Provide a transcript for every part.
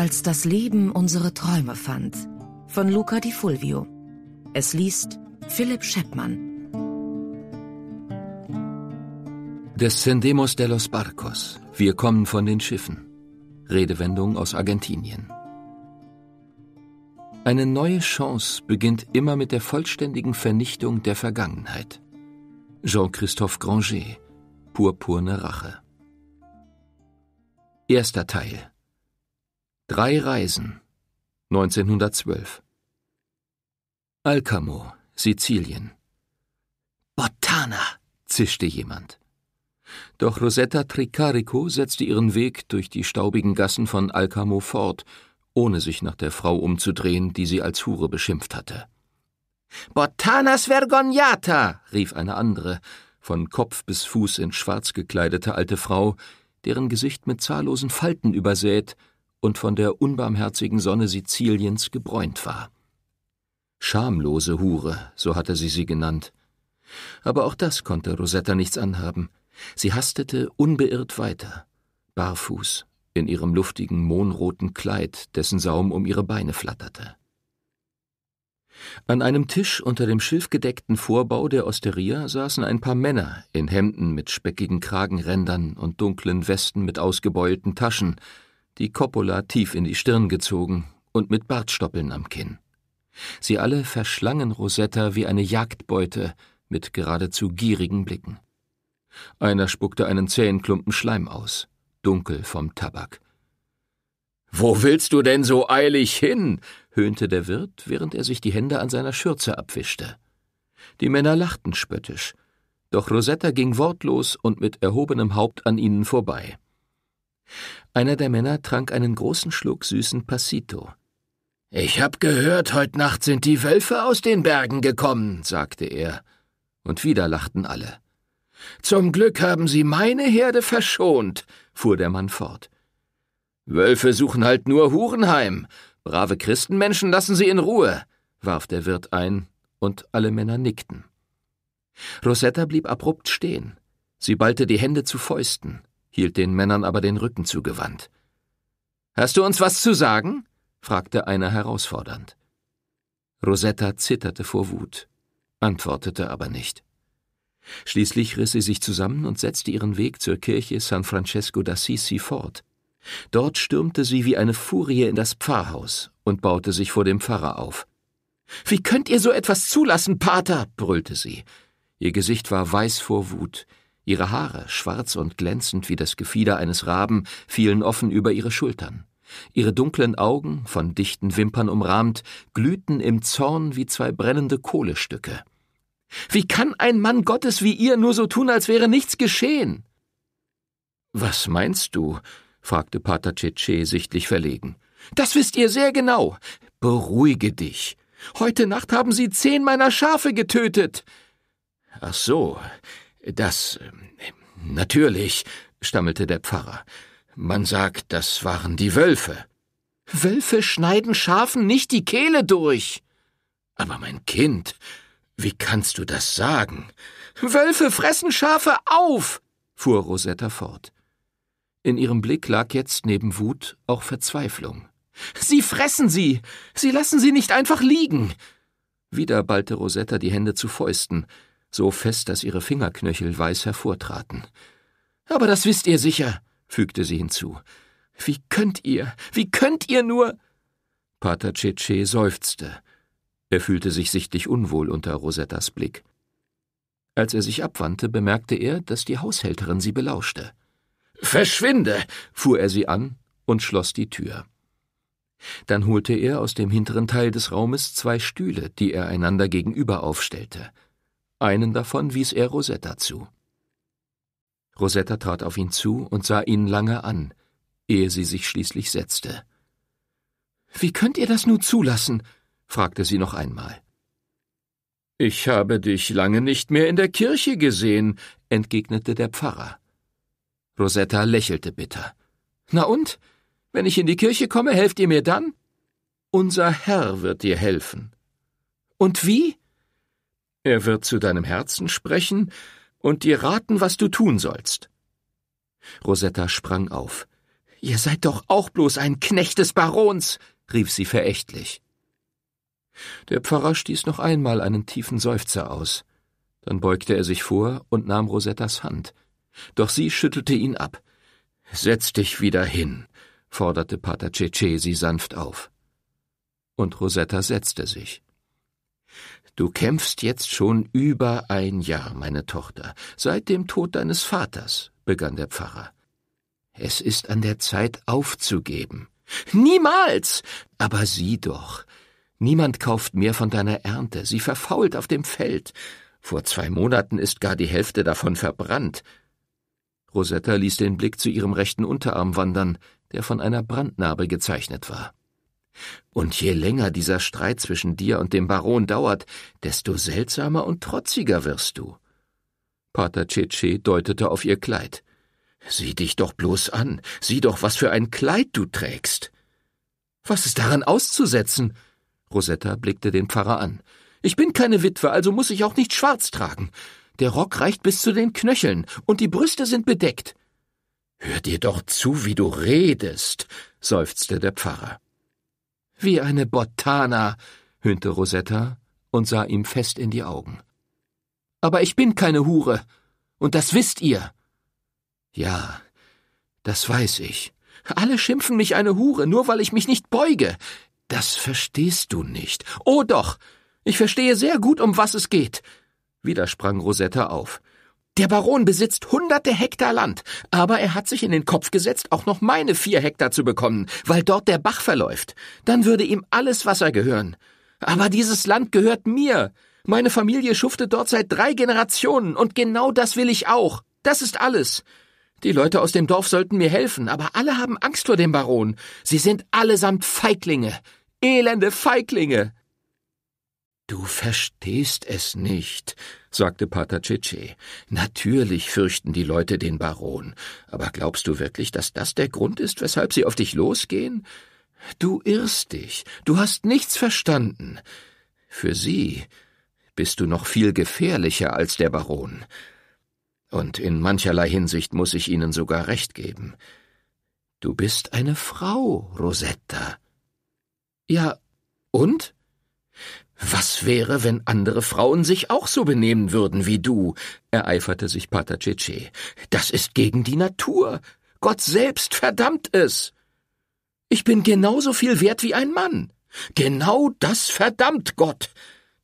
Als das Leben unsere Träume fand von Luca Di Fulvio. Es liest Philipp Scheppmann. Descendemos de los barcos. Wir kommen von den Schiffen. Redewendung aus Argentinien. Eine neue Chance beginnt immer mit der vollständigen Vernichtung der Vergangenheit. Jean-Christophe Granger, Purpurne Rache. Erster Teil Drei Reisen 1912 Alcamo, Sizilien Bottana, zischte jemand. Doch Rosetta Tricarico setzte ihren Weg durch die staubigen Gassen von Alcamo fort, ohne sich nach der Frau umzudrehen, die sie als Hure beschimpft hatte. Bottana svergognata, rief eine andere, von Kopf bis Fuß in schwarz gekleidete alte Frau, deren Gesicht mit zahllosen Falten übersät und von der unbarmherzigen Sonne Siziliens gebräunt war. Schamlose Hure, so hatte sie sie genannt. Aber auch das konnte Rosetta nichts anhaben. Sie hastete unbeirrt weiter, barfuß, in ihrem luftigen, mohnroten Kleid, dessen Saum um ihre Beine flatterte. An einem Tisch unter dem schilfgedeckten Vorbau der Osteria saßen ein paar Männer in Hemden mit speckigen Kragenrändern und dunklen Westen mit ausgebeulten Taschen, die Coppola tief in die Stirn gezogen und mit Bartstoppeln am Kinn. Sie alle verschlangen Rosetta wie eine Jagdbeute mit geradezu gierigen Blicken. Einer spuckte einen zähen Klumpen Schleim aus, dunkel vom Tabak. Wo willst du denn so eilig hin? höhnte der Wirt, während er sich die Hände an seiner Schürze abwischte. Die Männer lachten spöttisch, doch Rosetta ging wortlos und mit erhobenem Haupt an ihnen vorbei. Einer der Männer trank einen großen Schluck süßen Passito. Ich hab gehört, heute Nacht sind die Wölfe aus den Bergen gekommen, sagte er, und wieder lachten alle. Zum Glück haben sie meine Herde verschont, fuhr der Mann fort. Wölfe suchen halt nur Hurenheim. Brave Christenmenschen lassen sie in Ruhe, warf der Wirt ein, und alle Männer nickten. Rosetta blieb abrupt stehen. Sie ballte die Hände zu Fäusten hielt den Männern aber den Rücken zugewandt. Hast du uns was zu sagen? fragte einer herausfordernd. Rosetta zitterte vor Wut, antwortete aber nicht. Schließlich riss sie sich zusammen und setzte ihren Weg zur Kirche San Francesco d'Assisi fort. Dort stürmte sie wie eine Furie in das Pfarrhaus und baute sich vor dem Pfarrer auf. Wie könnt ihr so etwas zulassen, Pater? brüllte sie. Ihr Gesicht war weiß vor Wut, Ihre Haare, schwarz und glänzend wie das Gefieder eines Raben, fielen offen über ihre Schultern. Ihre dunklen Augen, von dichten Wimpern umrahmt, glühten im Zorn wie zwei brennende Kohlestücke. Wie kann ein Mann Gottes wie ihr nur so tun, als wäre nichts geschehen? Was meinst du? fragte Pater Cece sichtlich verlegen. Das wisst ihr sehr genau. Beruhige dich. Heute Nacht haben sie zehn meiner Schafe getötet. Ach so. Das. Ähm, natürlich, stammelte der Pfarrer. Man sagt, das waren die Wölfe. Wölfe schneiden Schafen nicht die Kehle durch. Aber mein Kind, wie kannst du das sagen? Wölfe fressen Schafe auf, fuhr Rosetta fort. In ihrem Blick lag jetzt neben Wut auch Verzweiflung. Sie fressen sie. Sie lassen sie nicht einfach liegen. Wieder ballte Rosetta die Hände zu Fäusten so fest, dass ihre Fingerknöchel weiß hervortraten. Aber das wisst ihr sicher, fügte sie hinzu. Wie könnt ihr, wie könnt ihr nur? Pater Cece seufzte. Er fühlte sich sichtlich unwohl unter Rosettas Blick. Als er sich abwandte, bemerkte er, dass die Haushälterin sie belauschte. Verschwinde! fuhr er sie an und schloss die Tür. Dann holte er aus dem hinteren Teil des Raumes zwei Stühle, die er einander gegenüber aufstellte. Einen davon wies er Rosetta zu. Rosetta trat auf ihn zu und sah ihn lange an, ehe sie sich schließlich setzte. Wie könnt ihr das nur zulassen? fragte sie noch einmal. Ich habe dich lange nicht mehr in der Kirche gesehen, entgegnete der Pfarrer. Rosetta lächelte bitter. Na und? Wenn ich in die Kirche komme, helft ihr mir dann? Unser Herr wird dir helfen. Und wie? Er wird zu deinem Herzen sprechen und dir raten, was du tun sollst. Rosetta sprang auf. Ihr seid doch auch bloß ein Knecht des Barons, rief sie verächtlich. Der Pfarrer stieß noch einmal einen tiefen Seufzer aus. Dann beugte er sich vor und nahm Rosettas Hand. Doch sie schüttelte ihn ab. Setz dich wieder hin, forderte Pater Cece sie sanft auf. Und Rosetta setzte sich. Du kämpfst jetzt schon über ein Jahr, meine Tochter, seit dem Tod deines Vaters, begann der Pfarrer. Es ist an der Zeit aufzugeben. Niemals. Aber sieh doch. Niemand kauft mehr von deiner Ernte, sie verfault auf dem Feld. Vor zwei Monaten ist gar die Hälfte davon verbrannt. Rosetta ließ den Blick zu ihrem rechten Unterarm wandern, der von einer Brandnarbe gezeichnet war. Und je länger dieser Streit zwischen dir und dem Baron dauert, desto seltsamer und trotziger wirst du. Pater Cece deutete auf ihr Kleid. Sieh dich doch bloß an, sieh doch, was für ein Kleid du trägst. Was ist daran auszusetzen? Rosetta blickte den Pfarrer an. Ich bin keine Witwe, also muss ich auch nicht schwarz tragen. Der Rock reicht bis zu den Knöcheln, und die Brüste sind bedeckt. Hör dir doch zu, wie du redest, seufzte der Pfarrer. Wie eine Botana, höhnte Rosetta und sah ihm fest in die Augen. Aber ich bin keine Hure, und das wisst ihr. Ja, das weiß ich. Alle schimpfen mich eine Hure, nur weil ich mich nicht beuge. Das verstehst du nicht. Oh doch, ich verstehe sehr gut, um was es geht. Wieder sprang Rosetta auf. Der Baron besitzt hunderte Hektar Land, aber er hat sich in den Kopf gesetzt, auch noch meine vier Hektar zu bekommen, weil dort der Bach verläuft. Dann würde ihm alles Wasser gehören. Aber dieses Land gehört mir. Meine Familie schuftet dort seit drei Generationen und genau das will ich auch. Das ist alles. Die Leute aus dem Dorf sollten mir helfen, aber alle haben Angst vor dem Baron. Sie sind allesamt Feiglinge. Elende Feiglinge. Du verstehst es nicht, sagte Pater Cece. Natürlich fürchten die Leute den Baron. Aber glaubst du wirklich, dass das der Grund ist, weshalb sie auf dich losgehen? Du irrst dich. Du hast nichts verstanden. Für sie bist du noch viel gefährlicher als der Baron. Und in mancherlei Hinsicht muss ich ihnen sogar recht geben. Du bist eine Frau, Rosetta. Ja, und? Was wäre, wenn andere Frauen sich auch so benehmen würden wie du? ereiferte sich Pater Cece. Das ist gegen die Natur. Gott selbst verdammt es. Ich bin genauso viel wert wie ein Mann. Genau das verdammt Gott.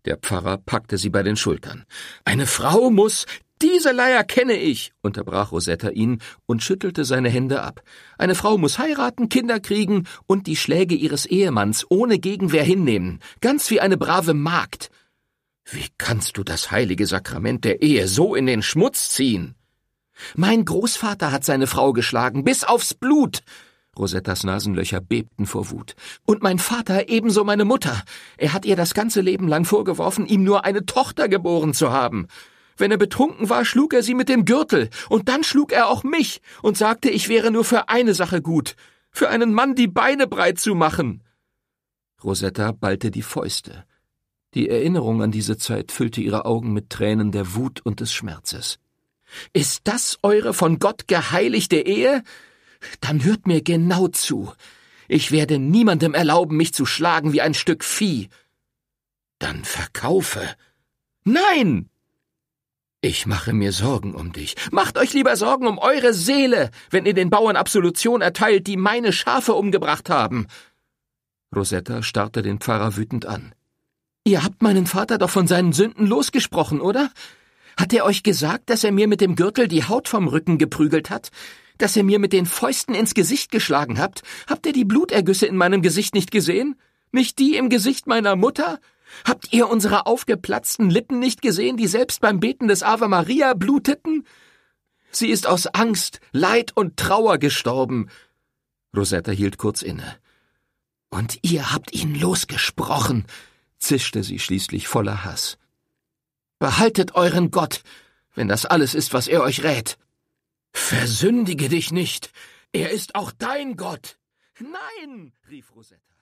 Der Pfarrer packte sie bei den Schultern. Eine Frau muss diese Leier kenne ich, unterbrach Rosetta ihn und schüttelte seine Hände ab. Eine Frau muss heiraten, Kinder kriegen und die Schläge ihres Ehemanns ohne Gegenwehr hinnehmen, ganz wie eine brave Magd. Wie kannst du das heilige Sakrament der Ehe so in den Schmutz ziehen? Mein Großvater hat seine Frau geschlagen, bis aufs Blut. Rosettas Nasenlöcher bebten vor Wut. Und mein Vater ebenso meine Mutter. Er hat ihr das ganze Leben lang vorgeworfen, ihm nur eine Tochter geboren zu haben. Wenn er betrunken war, schlug er sie mit dem Gürtel, und dann schlug er auch mich und sagte, ich wäre nur für eine Sache gut, für einen Mann die Beine breit zu machen. Rosetta ballte die Fäuste. Die Erinnerung an diese Zeit füllte ihre Augen mit Tränen der Wut und des Schmerzes. Ist das eure von Gott geheiligte Ehe? Dann hört mir genau zu. Ich werde niemandem erlauben, mich zu schlagen wie ein Stück Vieh. Dann verkaufe. Nein! Ich mache mir Sorgen um dich. Macht euch lieber Sorgen um eure Seele, wenn ihr den Bauern Absolution erteilt, die meine Schafe umgebracht haben. Rosetta starrte den Pfarrer wütend an. Ihr habt meinen Vater doch von seinen Sünden losgesprochen, oder? Hat er euch gesagt, dass er mir mit dem Gürtel die Haut vom Rücken geprügelt hat? Dass er mir mit den Fäusten ins Gesicht geschlagen habt? Habt ihr die Blutergüsse in meinem Gesicht nicht gesehen? Nicht die im Gesicht meiner Mutter? Habt ihr unsere aufgeplatzten Lippen nicht gesehen, die selbst beim Beten des Ave Maria bluteten? Sie ist aus Angst, Leid und Trauer gestorben. Rosetta hielt kurz inne. Und ihr habt ihn losgesprochen, zischte sie schließlich voller Hass. Behaltet euren Gott, wenn das alles ist, was er euch rät. Versündige dich nicht, er ist auch dein Gott. Nein, rief Rosetta.